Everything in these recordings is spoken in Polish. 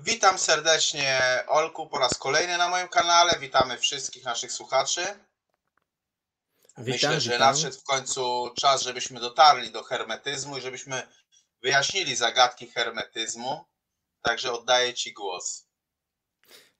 Witam serdecznie Olku po raz kolejny na moim kanale. Witamy wszystkich naszych słuchaczy. Witam, Myślę, że witam. nadszedł w końcu czas, żebyśmy dotarli do hermetyzmu i żebyśmy wyjaśnili zagadki hermetyzmu. Także oddaję Ci głos.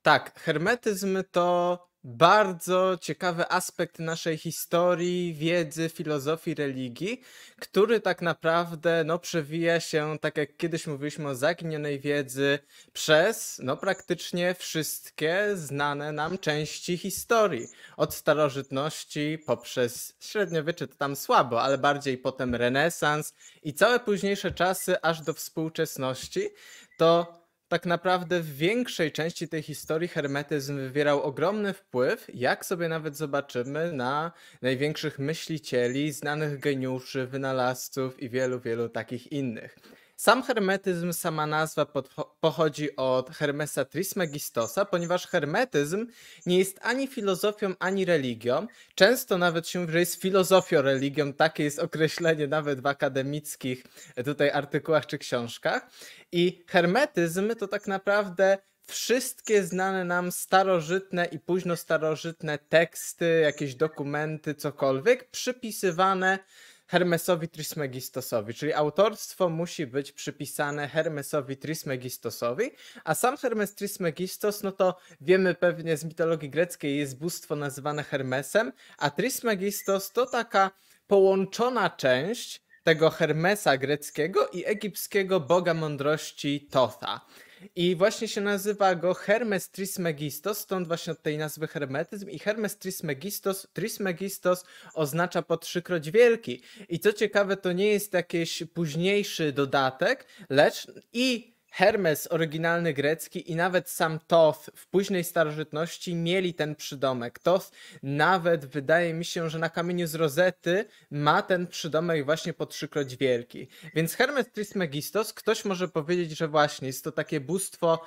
Tak, hermetyzm to bardzo ciekawy aspekt naszej historii, wiedzy, filozofii, religii, który tak naprawdę no, przewija się, tak jak kiedyś mówiliśmy o zaginionej wiedzy, przez no, praktycznie wszystkie znane nam części historii. Od starożytności poprzez średniowiecze to tam słabo, ale bardziej potem renesans i całe późniejsze czasy aż do współczesności. To tak naprawdę w większej części tej historii hermetyzm wywierał ogromny wpływ, jak sobie nawet zobaczymy, na największych myślicieli, znanych geniuszy, wynalazców i wielu, wielu takich innych. Sam hermetyzm, sama nazwa pochodzi od Hermesa Trismegistosa, ponieważ hermetyzm nie jest ani filozofią, ani religią. Często nawet się mówi, że jest filozofią religią takie jest określenie nawet w akademickich e, tutaj artykułach czy książkach. I hermetyzm to tak naprawdę wszystkie znane nam starożytne i późno starożytne teksty, jakieś dokumenty, cokolwiek, przypisywane Hermesowi Trismegistosowi, czyli autorstwo musi być przypisane Hermesowi Trismegistosowi, a sam Hermes Trismegistos, no to wiemy pewnie z mitologii greckiej, jest bóstwo nazywane Hermesem, a Trismegistos to taka połączona część tego Hermesa greckiego i egipskiego boga mądrości Totha. I właśnie się nazywa go Hermes Trismegistos, stąd właśnie od tej nazwy hermetyzm. I Hermes Trismegistos, Trismegistos oznacza po trzykroć wielki. I co ciekawe, to nie jest jakiś późniejszy dodatek, lecz i Hermes oryginalny grecki i nawet sam Toth w późnej starożytności mieli ten przydomek. Toth nawet wydaje mi się, że na kamieniu z rozety ma ten przydomek właśnie po trzykroć wielki. Więc Hermes Trismegistos, ktoś może powiedzieć, że właśnie jest to takie bóstwo,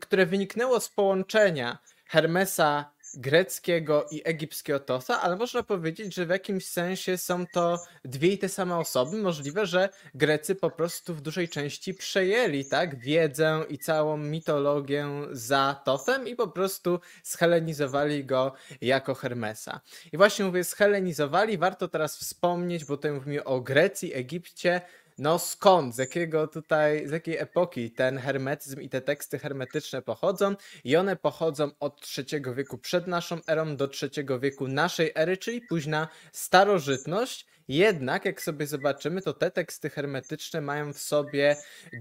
które wyniknęło z połączenia Hermesa greckiego i egipskiego Tosa, ale można powiedzieć, że w jakimś sensie są to dwie i te same osoby. Możliwe, że Grecy po prostu w dużej części przejęli tak wiedzę i całą mitologię za Tosem i po prostu schelenizowali go jako Hermesa. I właśnie mówię, schelenizowali, warto teraz wspomnieć, bo tutaj mówimy o Grecji, Egipcie, no skąd, z jakiego tutaj, z jakiej epoki ten hermetyzm i te teksty hermetyczne pochodzą i one pochodzą od III wieku przed naszą erą do III wieku naszej ery, czyli późna starożytność jednak, jak sobie zobaczymy, to te teksty hermetyczne mają w sobie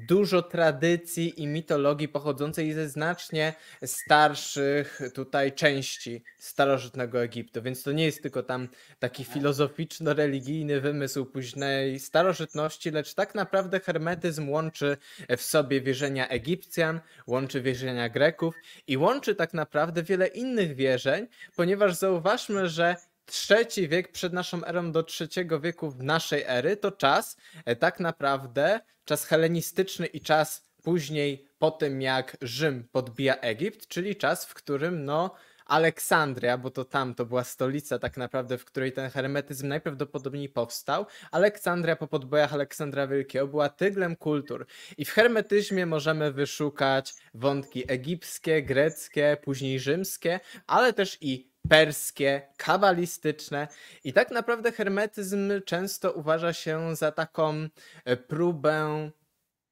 dużo tradycji i mitologii pochodzącej ze znacznie starszych tutaj części starożytnego Egiptu. Więc to nie jest tylko tam taki tak. filozoficzno-religijny wymysł późnej starożytności, lecz tak naprawdę hermetyzm łączy w sobie wierzenia Egipcjan, łączy wierzenia Greków i łączy tak naprawdę wiele innych wierzeń, ponieważ zauważmy, że trzeci wiek przed naszą erą do trzeciego wieku w naszej ery to czas e, tak naprawdę czas helenistyczny i czas później po tym jak Rzym podbija Egipt, czyli czas, w którym no Aleksandria, bo to tam to była stolica tak naprawdę, w której ten hermetyzm najprawdopodobniej powstał. Aleksandria po podbojach Aleksandra Wielkiego była tyglem kultur. I w hermetyzmie możemy wyszukać wątki egipskie, greckie, później rzymskie, ale też i perskie, kabalistyczne i tak naprawdę hermetyzm często uważa się za taką e, próbę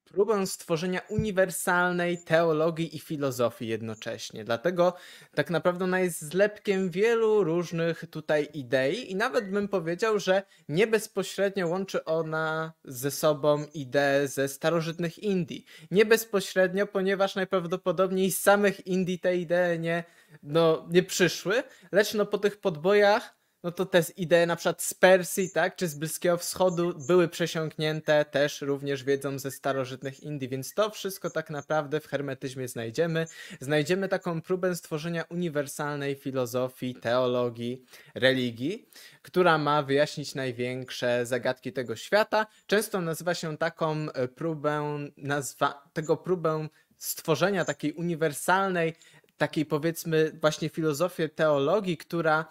próbę stworzenia uniwersalnej teologii i filozofii jednocześnie. Dlatego tak naprawdę ona jest zlepkiem wielu różnych tutaj idei i nawet bym powiedział, że nie bezpośrednio łączy ona ze sobą idee ze starożytnych Indii. Nie bezpośrednio, ponieważ najprawdopodobniej z samych Indii te idee nie no, nie przyszły, lecz no po tych podbojach, no to te idee na przykład z Persji, tak, czy z Bliskiego Wschodu były przesiąknięte też również wiedzą ze starożytnych Indii, więc to wszystko tak naprawdę w hermetyzmie znajdziemy. Znajdziemy taką próbę stworzenia uniwersalnej filozofii, teologii, religii, która ma wyjaśnić największe zagadki tego świata. Często nazywa się taką e, próbę, nazwa, tego próbę stworzenia takiej uniwersalnej takiej powiedzmy właśnie filozofię teologii, która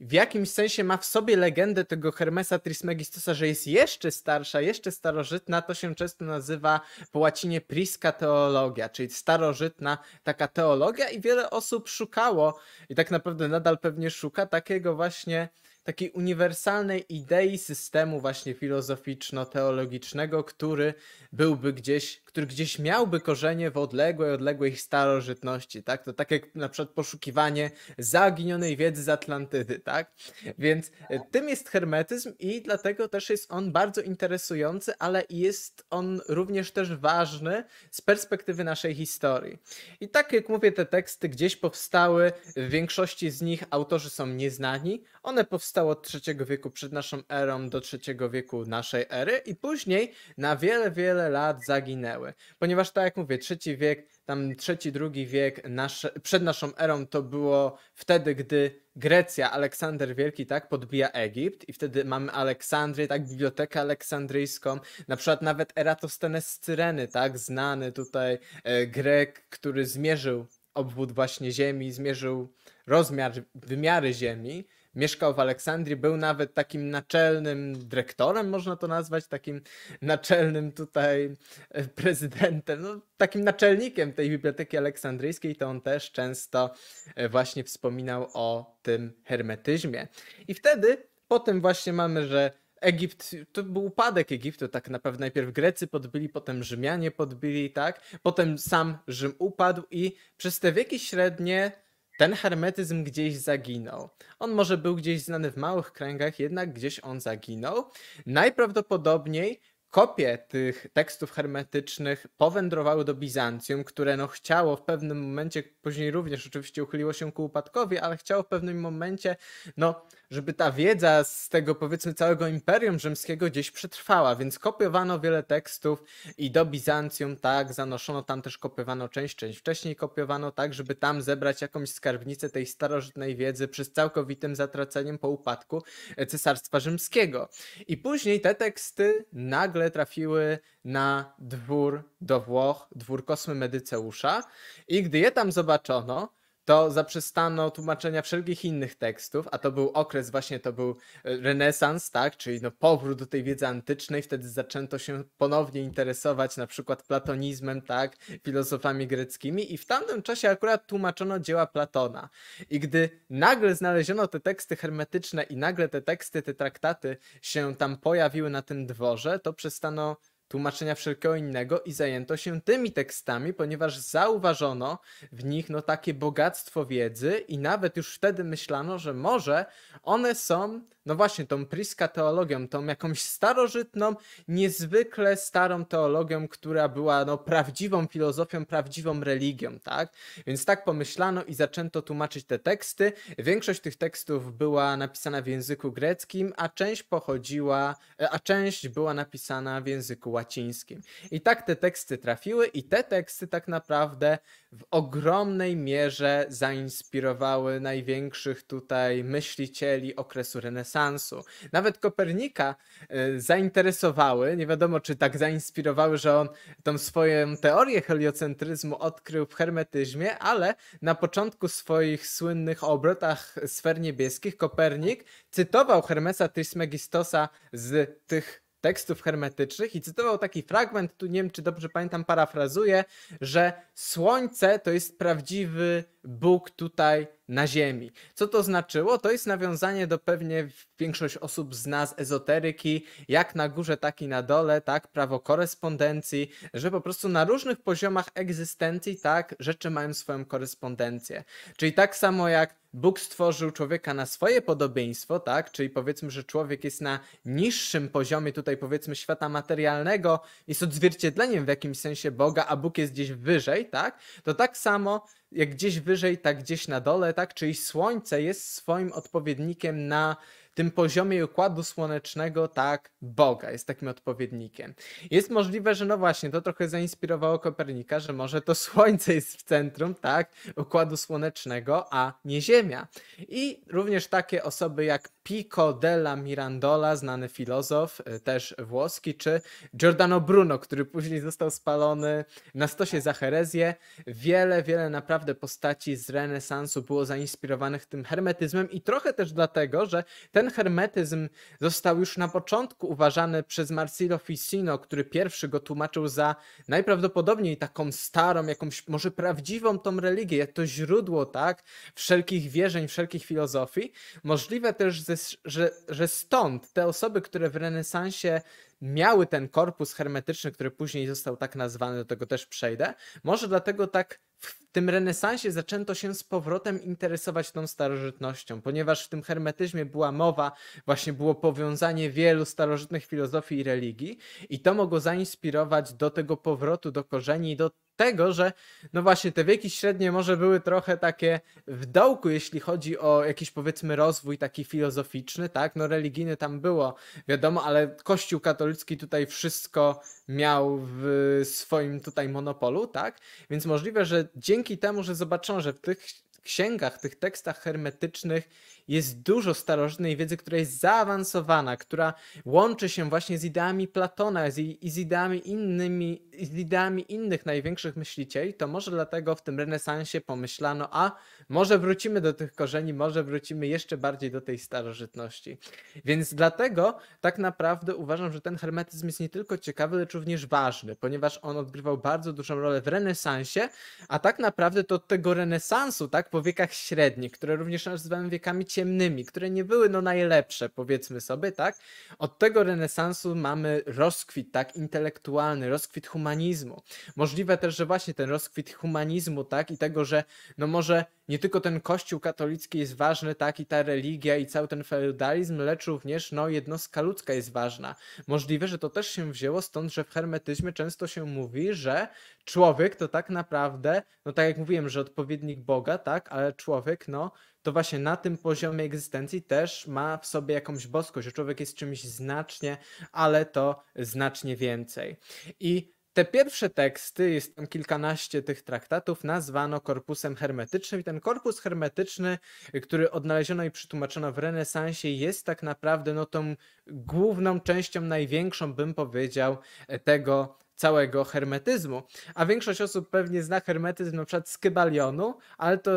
w jakimś sensie ma w sobie legendę tego Hermesa Trismegistosa, że jest jeszcze starsza, jeszcze starożytna, to się często nazywa po łacinie priska teologia, czyli starożytna taka teologia i wiele osób szukało i tak naprawdę nadal pewnie szuka takiego właśnie takiej uniwersalnej idei systemu właśnie filozoficzno-teologicznego, który byłby gdzieś który gdzieś miałby korzenie w odległej, odległej starożytności, tak? To tak jak na przykład poszukiwanie zaginionej wiedzy z Atlantydy, tak? Więc e, tym jest hermetyzm i dlatego też jest on bardzo interesujący, ale jest on również też ważny z perspektywy naszej historii. I tak jak mówię, te teksty gdzieś powstały, w większości z nich autorzy są nieznani. One powstały od III wieku przed naszą erą do III wieku naszej ery i później na wiele, wiele lat zaginęły. Ponieważ tak jak mówię, trzeci wiek, tam trzeci, drugi wiek nasze, przed naszą erą to było wtedy, gdy Grecja, Aleksander Wielki, tak, podbija Egipt i wtedy mamy Aleksandrię, tak, Bibliotekę Aleksandryjską, na przykład nawet Eratosthenes z Cyreny, tak, znany tutaj e, Grek, który zmierzył obwód właśnie Ziemi, zmierzył rozmiar, wymiary Ziemi mieszkał w Aleksandrii, był nawet takim naczelnym dyrektorem, można to nazwać, takim naczelnym tutaj e, prezydentem, no, takim naczelnikiem tej Biblioteki Aleksandryjskiej, to on też często e, właśnie wspominał o tym hermetyzmie. I wtedy potem właśnie mamy, że Egipt, to był upadek Egiptu, tak naprawdę najpierw Grecy podbili, potem Rzymianie podbili, tak? Potem sam Rzym upadł i przez te wieki średnie ten hermetyzm gdzieś zaginął. On może był gdzieś znany w małych kręgach, jednak gdzieś on zaginął. Najprawdopodobniej kopie tych tekstów hermetycznych powędrowały do Bizancjum, które no chciało w pewnym momencie, później również oczywiście uchyliło się ku upadkowi, ale chciało w pewnym momencie no żeby ta wiedza z tego powiedzmy całego Imperium Rzymskiego gdzieś przetrwała, więc kopiowano wiele tekstów i do Bizancjum, tak, zanoszono tam też kopiowano część, część wcześniej kopiowano, tak, żeby tam zebrać jakąś skarbnicę tej starożytnej wiedzy przez całkowitym zatraceniem po upadku e, Cesarstwa Rzymskiego. I później te teksty nagle trafiły na dwór do Włoch, dwór kosmy Medyceusza i gdy je tam zobaczono, to zaprzestano tłumaczenia wszelkich innych tekstów, a to był okres, właśnie to był e, renesans, tak, czyli no powrót do tej wiedzy antycznej, wtedy zaczęto się ponownie interesować na przykład platonizmem, tak, filozofami greckimi i w tamtym czasie akurat tłumaczono dzieła Platona. I gdy nagle znaleziono te teksty hermetyczne i nagle te teksty, te traktaty się tam pojawiły na tym dworze, to przestano tłumaczenia wszelkiego innego i zajęto się tymi tekstami, ponieważ zauważono w nich no takie bogactwo wiedzy i nawet już wtedy myślano, że może one są no właśnie tą priska teologią, tą jakąś starożytną, niezwykle starą teologią, która była no prawdziwą filozofią, prawdziwą religią, tak? Więc tak pomyślano i zaczęto tłumaczyć te teksty. Większość tych tekstów była napisana w języku greckim, a część pochodziła, e, a część była napisana w języku łacińskim. I tak te teksty trafiły, i te teksty tak naprawdę w ogromnej mierze zainspirowały największych tutaj myślicieli okresu renesansu. Nawet Kopernika e, zainteresowały, nie wiadomo czy tak zainspirowały, że on tą swoją teorię heliocentryzmu odkrył w hermetyzmie, ale na początku swoich słynnych obrotach sfer niebieskich Kopernik cytował Hermesa Trismegistosa z tych tekstów hermetycznych i cytował taki fragment, tu nie wiem czy dobrze pamiętam, parafrazuję, że słońce to jest prawdziwy Bóg tutaj na ziemi. Co to znaczyło? To jest nawiązanie do pewnie większość osób z nas ezoteryki, jak na górze, tak i na dole, tak, prawo korespondencji, że po prostu na różnych poziomach egzystencji, tak, rzeczy mają swoją korespondencję. Czyli tak samo jak Bóg stworzył człowieka na swoje podobieństwo, tak? Czyli powiedzmy, że człowiek jest na niższym poziomie tutaj powiedzmy świata materialnego, jest odzwierciedleniem w jakimś sensie Boga, a Bóg jest gdzieś wyżej, tak? To tak samo jak gdzieś wyżej, tak gdzieś na dole, tak? Czyli słońce jest swoim odpowiednikiem na tym poziomie układu słonecznego, tak, Boga jest takim odpowiednikiem. Jest możliwe, że no właśnie, to trochę zainspirowało Kopernika, że może to Słońce jest w centrum, tak, układu słonecznego, a nie Ziemia. I również takie osoby jak Pico della Mirandola, znany filozof, y, też włoski, czy Giordano Bruno, który później został spalony na stosie za herezję. Wiele, wiele naprawdę postaci z renesansu było zainspirowanych tym hermetyzmem i trochę też dlatego, że ten ten hermetyzm został już na początku uważany przez Marsilio Ficino, który pierwszy go tłumaczył za najprawdopodobniej taką starą, jakąś może prawdziwą tą religię, jak to źródło, tak, wszelkich wierzeń, wszelkich filozofii. Możliwe też, że, że stąd te osoby, które w renesansie miały ten korpus hermetyczny, który później został tak nazwany, do tego też przejdę, może dlatego tak w tym renesansie zaczęto się z powrotem interesować tą starożytnością, ponieważ w tym hermetyzmie była mowa, właśnie było powiązanie wielu starożytnych filozofii i religii, i to mogło zainspirować do tego powrotu do korzeni, do tego, że no właśnie te wieki średnie może były trochę takie w dołku, jeśli chodzi o jakiś powiedzmy rozwój taki filozoficzny, tak? No religijny tam było, wiadomo, ale Kościół katolicki tutaj wszystko miał w swoim tutaj monopolu, tak? Więc możliwe, że dzięki temu, że zobaczą, że w tych księgach, tych tekstach hermetycznych jest dużo starożytnej wiedzy, która jest zaawansowana, która łączy się właśnie z ideami Platona z, i z ideami, innymi, z ideami innych największych myślicieli, to może dlatego w tym renesansie pomyślano, a może wrócimy do tych korzeni, może wrócimy jeszcze bardziej do tej starożytności. Więc dlatego tak naprawdę uważam, że ten hermetyzm jest nie tylko ciekawy, lecz również ważny, ponieważ on odgrywał bardzo dużą rolę w renesansie, a tak naprawdę to od tego renesansu, tak, po wiekach średnich, które również nazywamy wiekami ciemnymi, które nie były no najlepsze, powiedzmy sobie, tak? Od tego renesansu mamy rozkwit, tak, intelektualny, rozkwit humanizmu. Możliwe też, że właśnie ten rozkwit humanizmu, tak, i tego, że no może nie tylko ten kościół katolicki jest ważny, tak, i ta religia i cały ten feudalizm, lecz również no, jednostka ludzka jest ważna. Możliwe, że to też się wzięło stąd, że w hermetyzmie często się mówi, że człowiek to tak naprawdę, no tak jak mówiłem, że odpowiednik Boga, tak, ale człowiek, no, to właśnie na tym poziomie egzystencji też ma w sobie jakąś boskość, że człowiek jest czymś znacznie, ale to znacznie więcej. I te pierwsze teksty, jest tam kilkanaście tych traktatów, nazwano korpusem hermetycznym i ten korpus hermetyczny, który odnaleziono i przetłumaczono w renesansie, jest tak naprawdę no, tą główną częścią, największą bym powiedział, tego całego hermetyzmu. A większość osób pewnie zna hermetyzm na przykład z Kybalionu, ale to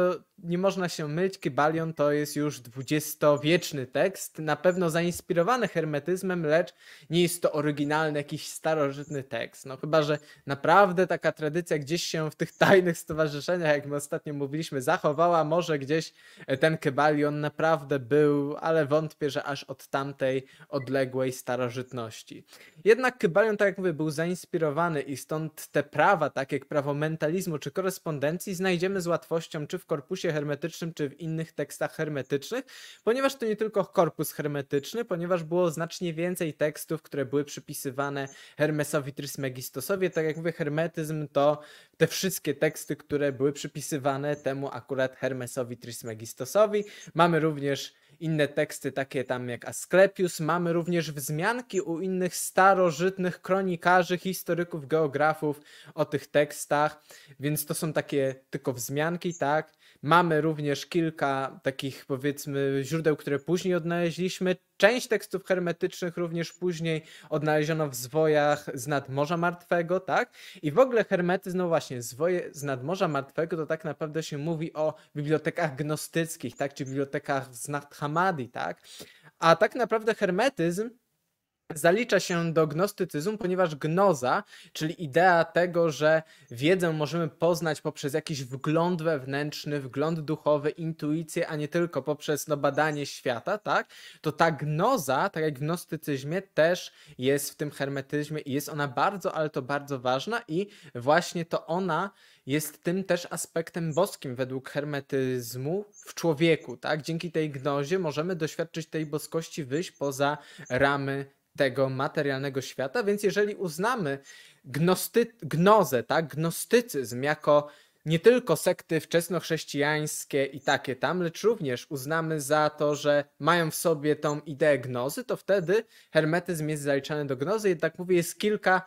nie można się myć. Kybalion to jest już dwudziestowieczny tekst, na pewno zainspirowany hermetyzmem, lecz nie jest to oryginalny, jakiś starożytny tekst. No chyba, że naprawdę taka tradycja gdzieś się w tych tajnych stowarzyszeniach, jak my ostatnio mówiliśmy, zachowała. Może gdzieś ten Kybalion naprawdę był, ale wątpię, że aż od tamtej odległej starożytności. Jednak Kybalion, tak jak mówię, był zainspirowany i stąd te prawa, takie jak prawo mentalizmu czy korespondencji, znajdziemy z łatwością czy w korpusie hermetycznym, czy w innych tekstach hermetycznych, ponieważ to nie tylko korpus hermetyczny, ponieważ było znacznie więcej tekstów, które były przypisywane Hermesowi Trismegistosowi. Tak jak mówię, hermetyzm to te wszystkie teksty, które były przypisywane temu akurat Hermesowi Trismegistosowi. Mamy również inne teksty takie tam jak Asklepius. Mamy również wzmianki u innych starożytnych kronikarzy, historyków, geografów o tych tekstach, więc to są takie tylko wzmianki, tak? Mamy również kilka takich, powiedzmy, źródeł, które później odnaleźliśmy. Część tekstów hermetycznych również później odnaleziono w zwojach z nadmorza martwego, tak? I w ogóle hermetyzm, no właśnie, zwoje z nadmorza martwego to tak naprawdę się mówi o bibliotekach gnostyckich, tak? Czy bibliotekach z Nadhamadi, tak? A tak naprawdę hermetyzm zalicza się do gnostycyzmu, ponieważ gnoza, czyli idea tego, że wiedzę możemy poznać poprzez jakiś wgląd wewnętrzny, wgląd duchowy, intuicję, a nie tylko poprzez no, badanie świata, tak? To ta gnoza, tak jak w gnostycyzmie, też jest w tym hermetyzmie i jest ona bardzo, ale to bardzo ważna i właśnie to ona jest tym też aspektem boskim według hermetyzmu w człowieku, tak? Dzięki tej gnozie możemy doświadczyć tej boskości, wyjść poza ramy tego materialnego świata, więc jeżeli uznamy gnosty, gnozę, tak, gnostycyzm jako nie tylko sekty wczesnochrześcijańskie i takie tam, lecz również uznamy za to, że mają w sobie tą ideę gnozy, to wtedy hermetyzm jest zaliczany do gnozy. Jednak mówię, jest kilka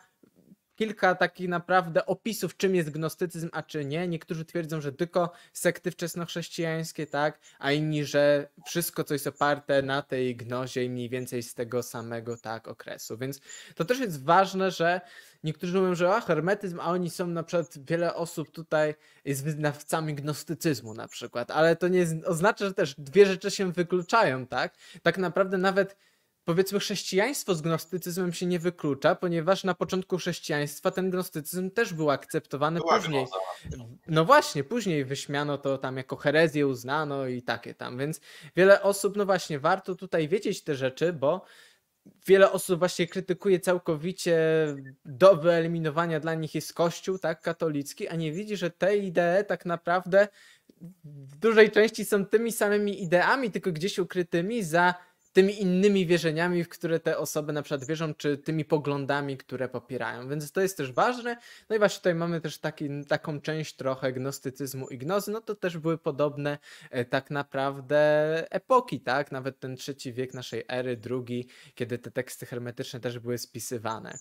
kilka takich naprawdę opisów, czym jest gnostycyzm, a czy nie. Niektórzy twierdzą, że tylko sekty wczesnochrześcijańskie, tak, a inni, że wszystko, co jest oparte na tej gnozie i mniej więcej z tego samego, tak, okresu. Więc to też jest ważne, że niektórzy mówią, że a, hermetyzm, a oni są na przykład, wiele osób tutaj jest wyznawcami gnostycyzmu na przykład, ale to nie oznacza, że też dwie rzeczy się wykluczają, tak. Tak naprawdę nawet powiedzmy chrześcijaństwo z gnostycyzmem się nie wyklucza, ponieważ na początku chrześcijaństwa ten gnostycyzm też był akceptowany Była później. Gnoza. No właśnie, później wyśmiano to tam jako herezję, uznano i takie tam, więc wiele osób, no właśnie, warto tutaj wiedzieć te rzeczy, bo wiele osób właśnie krytykuje całkowicie do wyeliminowania dla nich jest kościół, tak, katolicki, a nie widzi, że te idee tak naprawdę w dużej części są tymi samymi ideami, tylko gdzieś ukrytymi za tymi innymi wierzeniami, w które te osoby na przykład wierzą, czy tymi poglądami, które popierają. Więc to jest też ważne. No i właśnie tutaj mamy też taki, taką część trochę gnostycyzmu i gnozy. No to też były podobne e, tak naprawdę epoki, tak? Nawet ten trzeci wiek naszej ery, drugi, kiedy te teksty hermetyczne też były spisywane.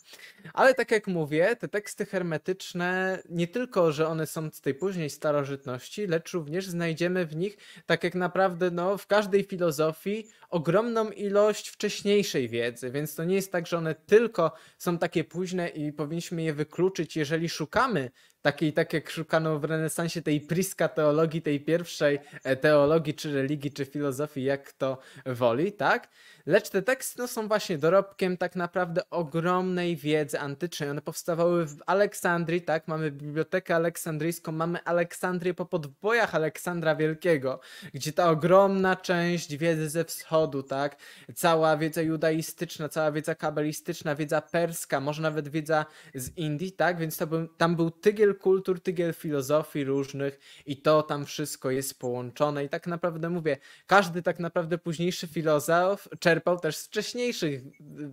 Ale tak jak mówię, te teksty hermetyczne nie tylko, że one są z tej później starożytności, lecz również znajdziemy w nich, tak jak naprawdę no, w każdej filozofii, ogromną ilość wcześniejszej wiedzy, więc to nie jest tak, że one tylko są takie późne i powinniśmy je wykluczyć, jeżeli szukamy takiej, tak jak szukano w renesansie tej priska teologii, tej pierwszej e, teologii, czy religii, czy filozofii, jak kto woli, tak? Lecz te teksty no, są właśnie dorobkiem tak naprawdę ogromnej wiedzy antycznej. One powstawały w Aleksandrii, tak? Mamy Bibliotekę Aleksandryjską, mamy Aleksandrię po podbojach Aleksandra Wielkiego, gdzie ta ogromna część wiedzy ze wschodu, tak? Cała wiedza judaistyczna, cała wiedza kabalistyczna, wiedza perska, może nawet wiedza z Indii, tak? Więc to był, tam był tygiel tygiel kultur, tygiel filozofii różnych i to tam wszystko jest połączone. I tak naprawdę mówię, każdy tak naprawdę późniejszy filozof czerpał też z wcześniejszych y,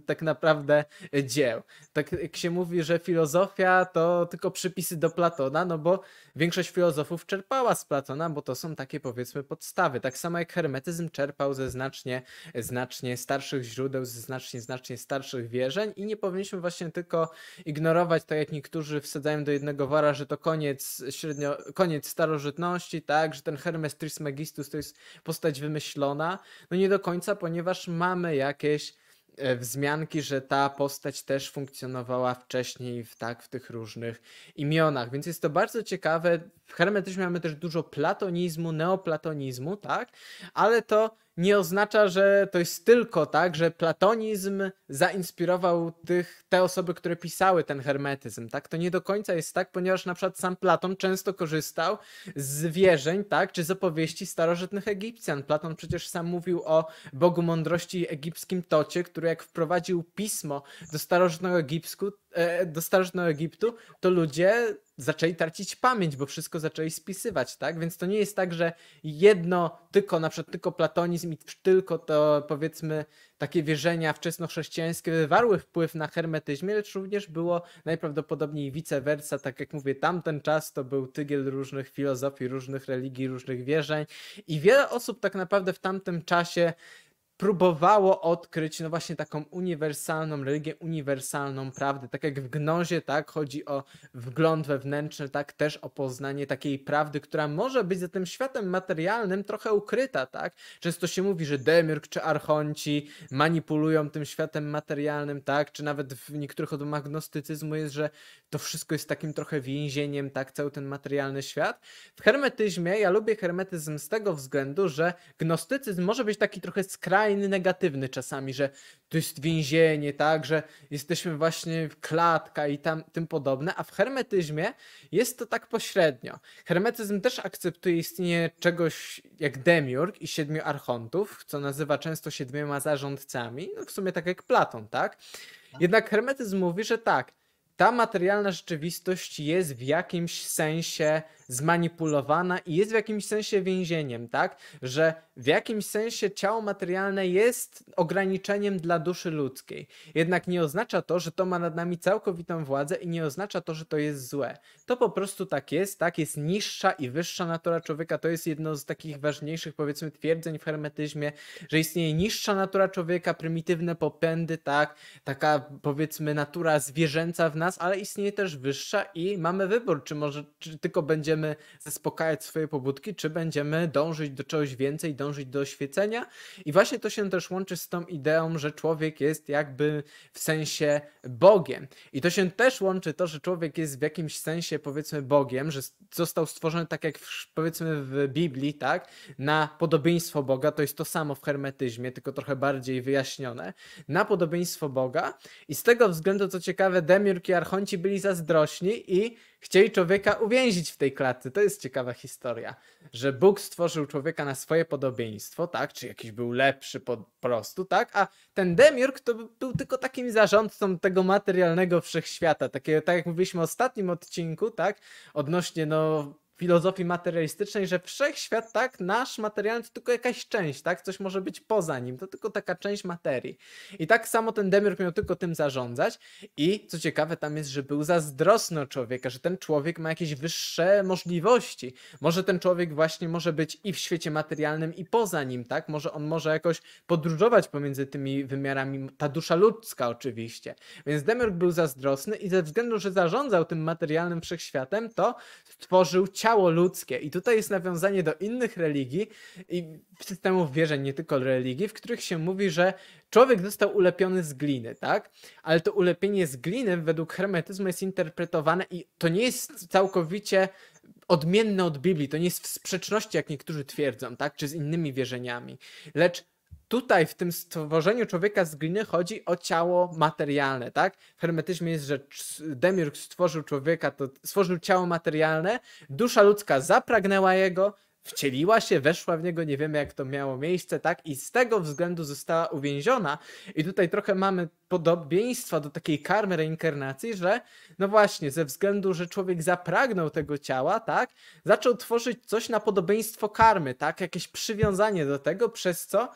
tak naprawdę dzieł. Tak jak się mówi, że filozofia to tylko przypisy do Platona, no bo większość filozofów czerpała z Platona, bo to są takie powiedzmy podstawy. Tak samo jak hermetyzm czerpał ze znacznie, znacznie starszych źródeł, ze znacznie, znacznie starszych wierzeń i nie powinniśmy właśnie tylko ignorować, tak jak niektórzy wsadzają do jednego wora że to koniec, średnio, koniec starożytności, tak, że ten Hermes Trismegistus to jest postać wymyślona. No nie do końca, ponieważ mamy jakieś e, wzmianki, że ta postać też funkcjonowała wcześniej w, tak, w tych różnych imionach, więc jest to bardzo ciekawe. W hermetyzmie mamy też dużo platonizmu, neoplatonizmu, tak, ale to nie oznacza, że to jest tylko tak, że platonizm zainspirował tych, te osoby, które pisały ten hermetyzm, tak? To nie do końca jest tak, ponieważ na przykład sam Platon często korzystał z wierzeń, tak? Czy z opowieści starożytnych Egipcjan. Platon przecież sam mówił o Bogu mądrości egipskim Tocie, który jak wprowadził pismo do starożytnego Egipsku, dotarł e, do Egiptu, to ludzie zaczęli tracić pamięć, bo wszystko zaczęli spisywać, tak? Więc to nie jest tak, że jedno, tylko na przykład tylko platonizm i tylko to powiedzmy takie wierzenia wczesnochrześcijańskie wywarły wpływ na hermetyzmie, lecz również było najprawdopodobniej vice versa, tak jak mówię, tamten czas to był tygiel różnych filozofii, różnych religii, różnych wierzeń i wiele osób tak naprawdę w tamtym czasie próbowało odkryć no właśnie taką uniwersalną religię, uniwersalną prawdę. Tak jak w gnozie, tak, chodzi o wgląd wewnętrzny, tak, też o poznanie takiej prawdy, która może być za tym światem materialnym trochę ukryta, tak. Często się mówi, że Demiurg czy Archonci manipulują tym światem materialnym, tak, czy nawet w niektórych odmach gnostycyzmu jest, że to wszystko jest takim trochę więzieniem, tak, cały ten materialny świat. W hermetyzmie, ja lubię hermetyzm z tego względu, że gnostycyzm może być taki trochę skrajny, skrajny negatywny czasami, że to jest więzienie, tak, że jesteśmy właśnie w klatka i tam tym podobne, a w hermetyzmie jest to tak pośrednio. Hermetyzm też akceptuje istnienie czegoś jak demiurg i siedmiu archontów, co nazywa często siedmioma zarządcami, no w sumie tak jak Platon, tak? tak. Jednak hermetyzm mówi, że tak, ta materialna rzeczywistość jest w jakimś sensie zmanipulowana i jest w jakimś sensie więzieniem, tak? Że w jakimś sensie ciało materialne jest ograniczeniem dla duszy ludzkiej. Jednak nie oznacza to, że to ma nad nami całkowitą władzę i nie oznacza to, że to jest złe. To po prostu tak jest, tak? Jest niższa i wyższa natura człowieka. To jest jedno z takich ważniejszych, powiedzmy, twierdzeń w hermetyzmie, że istnieje niższa natura człowieka, prymitywne popędy, tak? Taka, powiedzmy, natura zwierzęca w nas, ale istnieje też wyższa i mamy wybór, czy może czy tylko będziemy będziemy zaspokajać swoje pobudki, czy będziemy dążyć do czegoś więcej, dążyć do oświecenia. I właśnie to się też łączy z tą ideą, że człowiek jest jakby w sensie Bogiem. I to się też łączy to, że człowiek jest w jakimś sensie powiedzmy Bogiem, że został stworzony tak jak w, powiedzmy w Biblii, tak? Na podobieństwo Boga, to jest to samo w hermetyzmie, tylko trochę bardziej wyjaśnione, na podobieństwo Boga. I z tego względu, co ciekawe, Demiurg i Archonci byli zazdrośni i Chcieli człowieka uwięzić w tej klatce. To jest ciekawa historia, że Bóg stworzył człowieka na swoje podobieństwo, tak? Czy jakiś był lepszy po prostu, tak? A ten Demiurg to był tylko takim zarządcą tego materialnego wszechświata. Takie, tak jak mówiliśmy w ostatnim odcinku, tak? Odnośnie, no, filozofii materialistycznej, że wszechświat, tak, nasz materialny to tylko jakaś część, tak, coś może być poza nim, to tylko taka część materii. I tak samo ten Demiurg miał tylko tym zarządzać i co ciekawe tam jest, że był zazdrosny o człowieka, że ten człowiek ma jakieś wyższe możliwości. Może ten człowiek właśnie może być i w świecie materialnym i poza nim, tak, może on może jakoś podróżować pomiędzy tymi wymiarami, ta dusza ludzka oczywiście. Więc Demiurg był zazdrosny i ze względu, że zarządzał tym materialnym wszechświatem, to stworzył ciało ciało ludzkie. I tutaj jest nawiązanie do innych religii i systemów wierzeń, nie tylko religii, w których się mówi, że człowiek został ulepiony z gliny, tak? Ale to ulepienie z gliny według hermetyzmu jest interpretowane i to nie jest całkowicie odmienne od Biblii, to nie jest w sprzeczności, jak niektórzy twierdzą, tak? Czy z innymi wierzeniami, lecz Tutaj w tym stworzeniu człowieka z gliny chodzi o ciało materialne, tak? W hermetyzmie jest, że Demiurg stworzył człowieka, to stworzył ciało materialne, dusza ludzka zapragnęła jego, wcieliła się, weszła w niego, nie wiemy jak to miało miejsce, tak? I z tego względu została uwięziona. I tutaj trochę mamy podobieństwa do takiej karmy reinkarnacji, że no właśnie, ze względu, że człowiek zapragnął tego ciała, tak? Zaczął tworzyć coś na podobieństwo karmy, tak? Jakieś przywiązanie do tego, przez co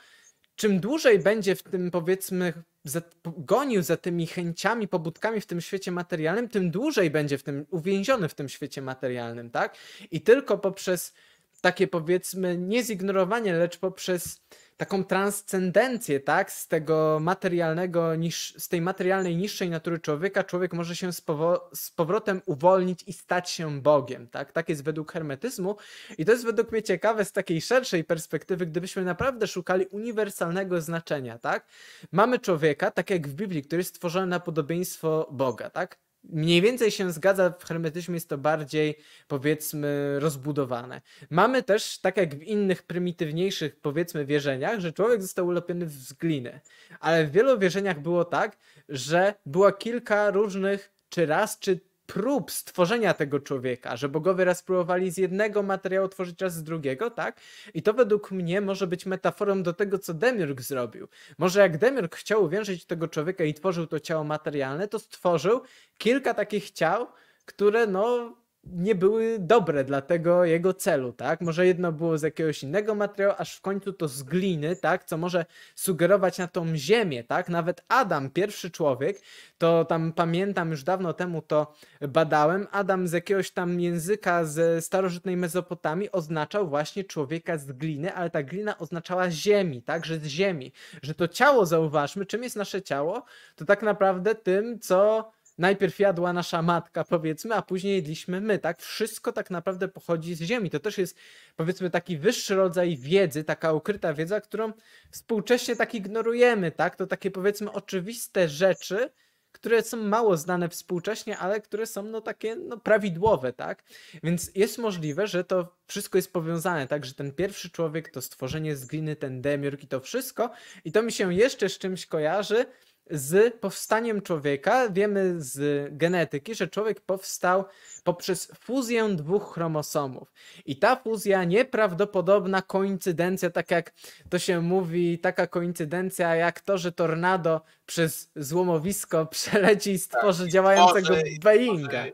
czym dłużej będzie w tym powiedzmy za, gonił za tymi chęciami, pobudkami w tym świecie materialnym, tym dłużej będzie w tym uwięziony w tym świecie materialnym, tak? I tylko poprzez takie powiedzmy nie zignorowanie, lecz poprzez taką transcendencję, tak, z tego materialnego, niż, z tej materialnej niższej natury człowieka, człowiek może się z, powo- z, powrotem uwolnić i stać się Bogiem, tak, tak jest według hermetyzmu i to jest według mnie ciekawe z takiej szerszej perspektywy, gdybyśmy naprawdę szukali uniwersalnego znaczenia, tak, mamy człowieka, tak jak w Biblii, który jest stworzony na podobieństwo Boga, tak, mniej więcej się zgadza, w hermetyzmie jest to bardziej powiedzmy rozbudowane. Mamy też, tak jak w innych prymitywniejszych powiedzmy wierzeniach, że człowiek został ulepiony z gliny, ale w wielu wierzeniach było tak, że było kilka różnych czy raz, czy prób stworzenia tego człowieka, że bogowie raz próbowali z jednego materiału tworzyć raz z drugiego, tak? I to według mnie może być metaforą do tego, co Demiurg zrobił. Może jak Demiurg chciał uwięzić tego człowieka i tworzył to ciało materialne, to stworzył kilka takich ciał, które no nie były dobre dla tego jego celu, tak? Może jedno było z jakiegoś innego materiału, aż w końcu to z gliny, tak? Co może sugerować na tą ziemię, tak? Nawet Adam, pierwszy człowiek, to tam pamiętam już dawno temu to badałem, Adam z jakiegoś tam języka z starożytnej Mezopotamii oznaczał właśnie człowieka z gliny, ale ta glina oznaczała ziemi, tak? Że z ziemi, że to ciało, zauważmy, czym jest nasze ciało, to tak naprawdę tym, co najpierw jadła nasza matka, powiedzmy, a później jedliśmy my, tak? Wszystko tak naprawdę pochodzi z ziemi. To też jest, powiedzmy, taki wyższy rodzaj wiedzy, taka ukryta wiedza, którą współcześnie tak ignorujemy, tak? To takie, powiedzmy, oczywiste rzeczy, które są mało znane współcześnie, ale które są no takie no, prawidłowe, tak? Więc jest możliwe, że to wszystko jest powiązane, tak? Że ten pierwszy człowiek, to stworzenie z gliny, ten demiurg i to wszystko. I to mi się jeszcze z czymś kojarzy, z powstaniem człowieka. Wiemy z genetyki, że człowiek powstał poprzez fuzję dwóch chromosomów. I ta fuzja, nieprawdopodobna koincydencja, tak jak to się mówi, taka koincydencja jak to, że tornado przez złomowisko przeleci i stworzy tak, działającego Beinga.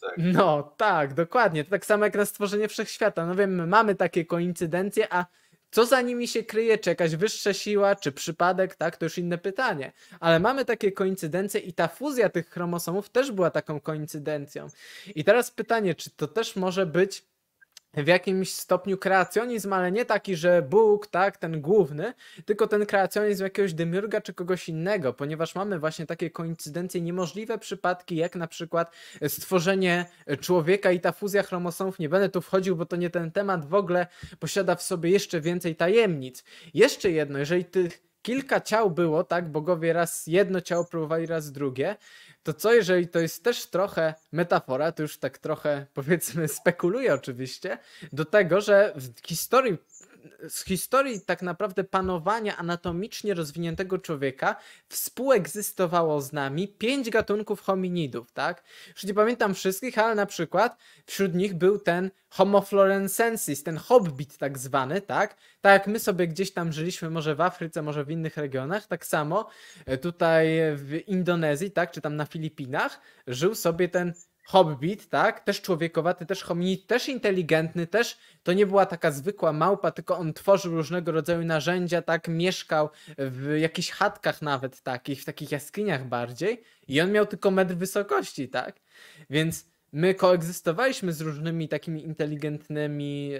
Tak. No tak, dokładnie. To tak samo jak na stworzenie wszechświata. No wiem, mamy takie koincydencje, a co za nimi się kryje, czy jakaś wyższa siła, czy przypadek, tak, to już inne pytanie. Ale mamy takie koincydencje i ta fuzja tych chromosomów też była taką koincydencją. I teraz pytanie, czy to też może być w jakimś stopniu kreacjonizm, ale nie taki, że Bóg, tak, ten główny, tylko ten kreacjonizm jakiegoś demiurga czy kogoś innego, ponieważ mamy właśnie takie koincydencje, niemożliwe przypadki, jak na przykład stworzenie człowieka i ta fuzja chromosomów. Nie będę tu wchodził, bo to nie ten temat w ogóle posiada w sobie jeszcze więcej tajemnic. Jeszcze jedno, jeżeli tych kilka ciał było, tak? Bogowie raz jedno ciało próbowali, raz drugie. To co, jeżeli to jest też trochę metafora, to już tak trochę powiedzmy spekuluję oczywiście, do tego, że w historii z historii tak naprawdę panowania anatomicznie rozwiniętego człowieka współegzystowało z nami pięć gatunków hominidów, tak? Już nie pamiętam wszystkich, ale na przykład wśród nich był ten Homo florensensis, ten hobbit tak zwany, tak? Tak jak my sobie gdzieś tam żyliśmy, może w Afryce, może w innych regionach, tak samo e, tutaj w Indonezji, tak? Czy tam na Filipinach żył sobie ten hobbit, tak? Też człowiekowaty, też hominid, też inteligentny, też to nie była taka zwykła małpa, tylko on tworzył różnego rodzaju narzędzia, tak? Mieszkał w jakichś chatkach nawet takich, w takich jaskiniach bardziej i on miał tylko metr wysokości, tak? Więc my koegzystowaliśmy z różnymi takimi inteligentnymi,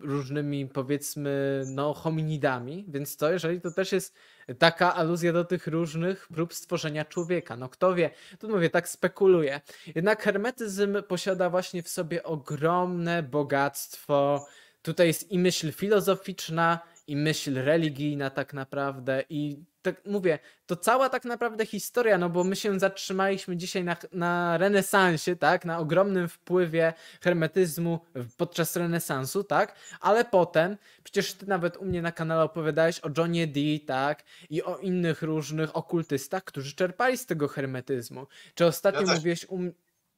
różnymi powiedzmy, no, hominidami, więc to, jeżeli to też jest taka aluzja do tych różnych prób stworzenia człowieka. No kto wie, tu mówię, tak spekuluję. Jednak hermetyzm posiada właśnie w sobie ogromne bogactwo. Tutaj jest i myśl filozoficzna, i myśl religijna tak naprawdę, i tak mówię, to cała tak naprawdę historia, no bo my się zatrzymaliśmy dzisiaj na, na renesansie, tak, na ogromnym wpływie hermetyzmu podczas renesansu, tak, ale potem, przecież ty nawet u mnie na kanale opowiadałeś o Johnie Dee, tak, i o innych różnych okultystach, którzy czerpali z tego hermetyzmu. Czy ostatnio ja też... mówiłeś u mnie...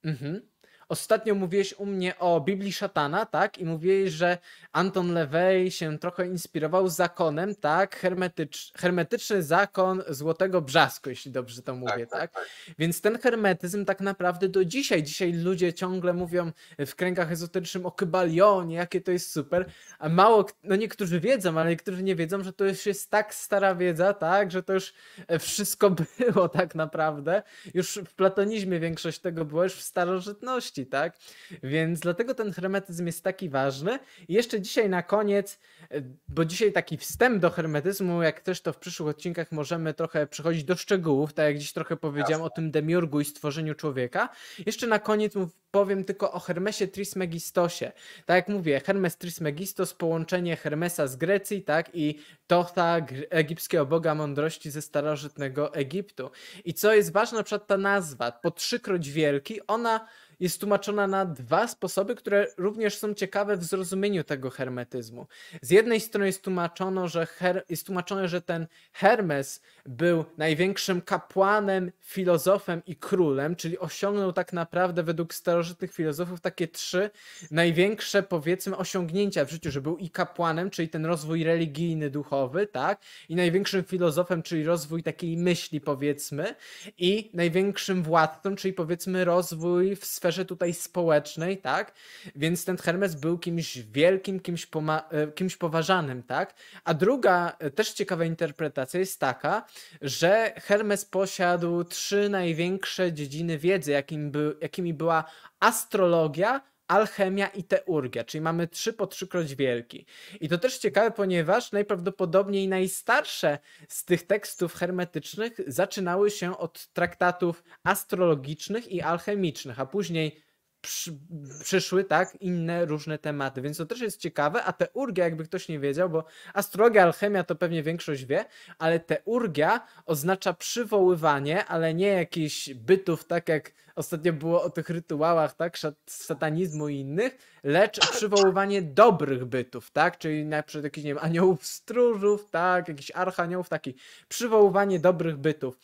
Mhm. Ostatnio mówiłeś u mnie o Biblii Szatana, tak? I mówiłeś, że Anton Levey się trochę inspirował zakonem, tak? Hermetycz, hermetyczny zakon złotego brzasku, jeśli dobrze to mówię, tak, tak? tak? tak. Więc ten hermetyzm tak naprawdę do dzisiaj, dzisiaj ludzie ciągle mówią w kręgach ezoterycznych o kybalionie, jakie to jest super, a mało, no niektórzy wiedzą, ale niektórzy nie wiedzą, że to już jest tak stara wiedza, tak? Że to już e, wszystko było tak naprawdę. Już w platonizmie większość tego było, już w starożytności tak? Więc dlatego ten hermetyzm jest taki ważny. I jeszcze dzisiaj na koniec, e, bo dzisiaj taki wstęp do hermetyzmu, jak też to w przyszłych odcinkach możemy trochę przechodzić do szczegółów, tak jak dziś trochę powiedziałem Jasne. o tym demiurgu i stworzeniu człowieka. Jeszcze na koniec powiem tylko o Hermesie Trismegistosie. Tak jak mówię, Hermes Trismegistos, połączenie Hermesa z Grecji, tak, i Tohta, egipskiego boga mądrości ze starożytnego Egiptu. I co jest ważne, na przykład ta nazwa, po trzykroć wielki, ona jest tłumaczona na dwa sposoby, które również są ciekawe w zrozumieniu tego hermetyzmu. Z jednej strony jest, tłumaczono, że her, jest tłumaczone, że ten Hermes był największym kapłanem, filozofem i królem, czyli osiągnął tak naprawdę według starożytnych filozofów takie trzy największe, powiedzmy, osiągnięcia w życiu, że był i kapłanem, czyli ten rozwój religijny, duchowy, tak, i największym filozofem, czyli rozwój takiej myśli, powiedzmy, i największym władcą, czyli powiedzmy rozwój w sferze sferze tutaj społecznej, tak? Więc ten Hermes był kimś wielkim, kimś, e, kimś poważanym, tak? A druga e, też ciekawa interpretacja jest taka, że Hermes posiadł trzy największe dziedziny wiedzy, jakim by, jakimi była astrologia, alchemia i teurgia, czyli mamy trzy po trzykroć wielki. I to też ciekawe, ponieważ najprawdopodobniej najstarsze z tych tekstów hermetycznych zaczynały się od traktatów astrologicznych i alchemicznych, a później przy, przyszły, tak, inne różne tematy, więc to też jest ciekawe, a teurgia, jakby ktoś nie wiedział, bo astrologia, alchemia to pewnie większość wie, ale teurgia oznacza przywoływanie, ale nie jakichś bytów, tak jak ostatnio było o tych rytuałach, tak, satanizmu i innych, lecz przywoływanie dobrych bytów, tak, czyli na przykład jakichś, nie wiem, aniołów stróżów, tak, jakichś archaniołów, taki przywoływanie dobrych bytów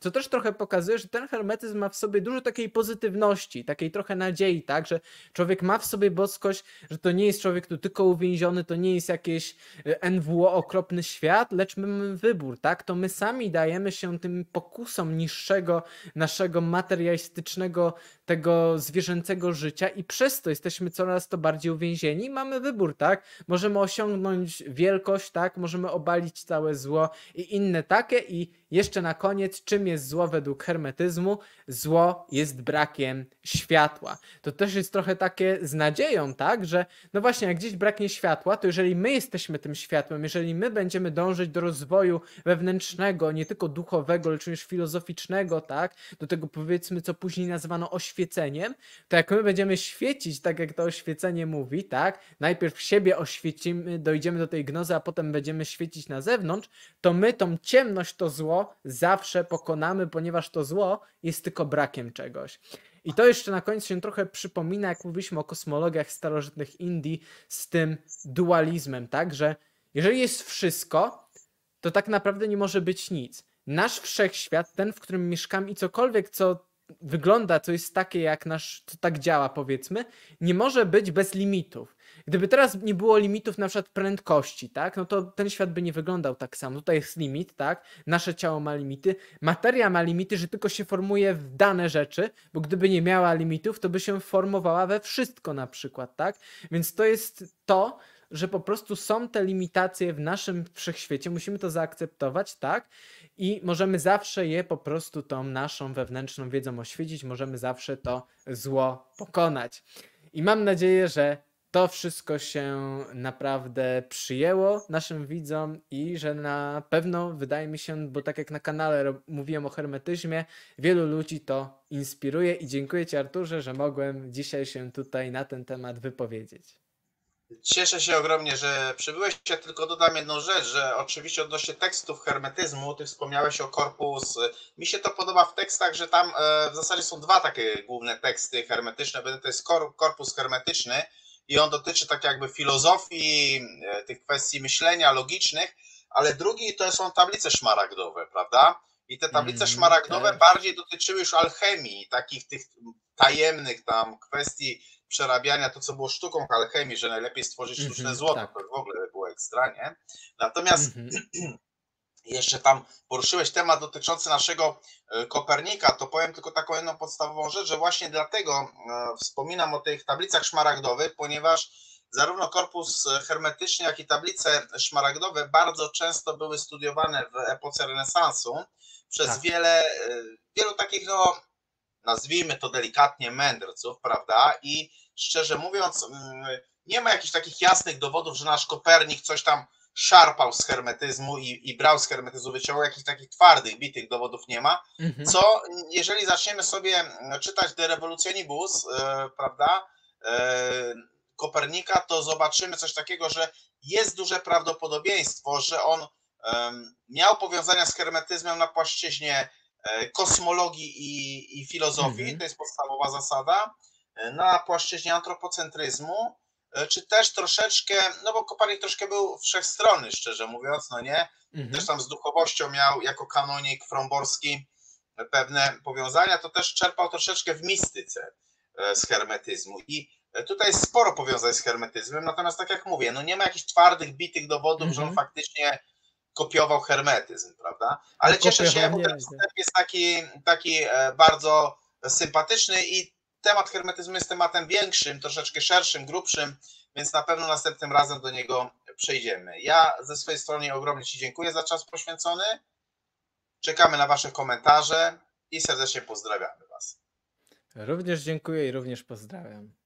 co też trochę pokazuje, że ten hermetyzm ma w sobie dużo takiej pozytywności, takiej trochę nadziei, tak, że człowiek ma w sobie boskość, że to nie jest człowiek tu tylko uwięziony, to nie jest jakieś e, NWO okropny świat, lecz my mamy wybór, tak, to my sami dajemy się tym pokusom niższego naszego materialistycznego, tego zwierzęcego życia i przez to jesteśmy coraz to bardziej uwięzieni, mamy wybór, tak, możemy osiągnąć wielkość, tak, możemy obalić całe zło i inne takie i jeszcze na koniec, czym jest zło według hermetyzmu? Zło jest brakiem światła. To też jest trochę takie z nadzieją, tak, że no właśnie, jak gdzieś braknie światła, to jeżeli my jesteśmy tym światłem, jeżeli my będziemy dążyć do rozwoju wewnętrznego, nie tylko duchowego, lecz również filozoficznego, tak, do tego powiedzmy, co później nazywano oświeceniem, to jak my będziemy świecić, tak jak to oświecenie mówi, tak, najpierw siebie oświecimy, dojdziemy do tej gnozy, a potem będziemy świecić na zewnątrz, to my tą ciemność, to zło, zawsze pokonamy, ponieważ to zło jest tylko brakiem czegoś. I to jeszcze na końcu się trochę przypomina, jak mówiliśmy o kosmologiach starożytnych Indii z tym dualizmem, tak? Że jeżeli jest wszystko, to tak naprawdę nie może być nic. Nasz wszechświat, ten, w którym mieszkamy i cokolwiek, co wygląda, co jest takie jak nasz, co tak działa, powiedzmy, nie może być bez limitów. Gdyby teraz nie było limitów na przykład prędkości, tak, no to ten świat by nie wyglądał tak samo. Tutaj jest limit, tak, nasze ciało ma limity, materia ma limity, że tylko się formuje w dane rzeczy, bo gdyby nie miała limitów, to by się formowała we wszystko na przykład, tak. Więc to jest to, że po prostu są te limitacje w naszym wszechświecie, musimy to zaakceptować, tak? I możemy zawsze je po prostu tą naszą wewnętrzną wiedzą oświecić, możemy zawsze to zło pokonać. I mam nadzieję, że to wszystko się naprawdę przyjęło naszym widzom i że na pewno wydaje mi się, bo tak jak na kanale mówiłem o hermetyzmie, wielu ludzi to inspiruje i dziękuję Ci Arturze, że mogłem dzisiaj się tutaj na ten temat wypowiedzieć. Cieszę się ogromnie, że przybyłeś. Ja tylko dodam jedną rzecz, że oczywiście odnośnie tekstów hermetyzmu, ty wspomniałeś o korpus. Mi się to podoba w tekstach, że tam e, w zasadzie są dwa takie główne teksty hermetyczne. To jest korpus hermetyczny, i on dotyczy tak jakby filozofii, e, tych kwestii myślenia logicznych, ale drugi to są tablice szmaragdowe, prawda? I te tablice mm, szmaragdowe tak. bardziej dotyczyły już alchemii, takich tych tajemnych tam kwestii przerabiania, to co było sztuką alchemii, że najlepiej stworzyć sztuczne mm -hmm, złoto, tak. to w ogóle było ekstra, nie? Natomiast mm -hmm. jeszcze tam poruszyłeś temat dotyczący naszego e, Kopernika, to powiem tylko taką jedną podstawową rzecz, że właśnie dlatego e, wspominam o tych tablicach szmaragdowych, ponieważ zarówno korpus e, hermetyczny, jak i tablice szmaragdowe bardzo często były studiowane w epoce renesansu przez tak. wiele, wielu takich, no, nazwijmy to delikatnie, mędrców, prawda? I szczerze mówiąc, mm, nie ma jakichś takich jasnych dowodów, że nasz Kopernik coś tam szarpał z hermetyzmu i, i brał z hermetyzmu, wyciągał jakichś takich twardych, bitych dowodów nie ma, mhm. co jeżeli zaczniemy sobie no, czytać De Revolutionibus, yy, prawda, yy, Kopernika, to zobaczymy coś takiego, że jest duże prawdopodobieństwo, że on yy, miał powiązania z hermetyzmem na płaszczyźnie e, kosmologii i, i filozofii, mhm. to jest podstawowa zasada, na płaszczyźnie antropocentryzmu, E, czy też troszeczkę, no bo kopalnik troszkę był wszechstronny, szczerze mówiąc, no nie? Mhm. Też tam z duchowością miał jako kanonik fromborski pewne powiązania, to też czerpał troszeczkę w mistyce e, z hermetyzmu i e, tutaj jest sporo powiązań z hermetyzmem, natomiast tak jak mówię, no nie ma jakichś twardych, bitych dowodów, mhm. że on mhm. faktycznie kopiował hermetyzm, prawda? Ale no, cieszę się, bo ten wstęp jest taki, taki bardzo sympatyczny i temat hermetyzmu jest tematem większym, troszeczkę szerszym, grubszym, więc na pewno następnym razem do niego przejdziemy. Ja ze swojej strony ogromnie Ci dziękuję za czas poświęcony. Czekamy na Wasze komentarze i serdecznie pozdrawiamy Was. Również dziękuję i również pozdrawiam.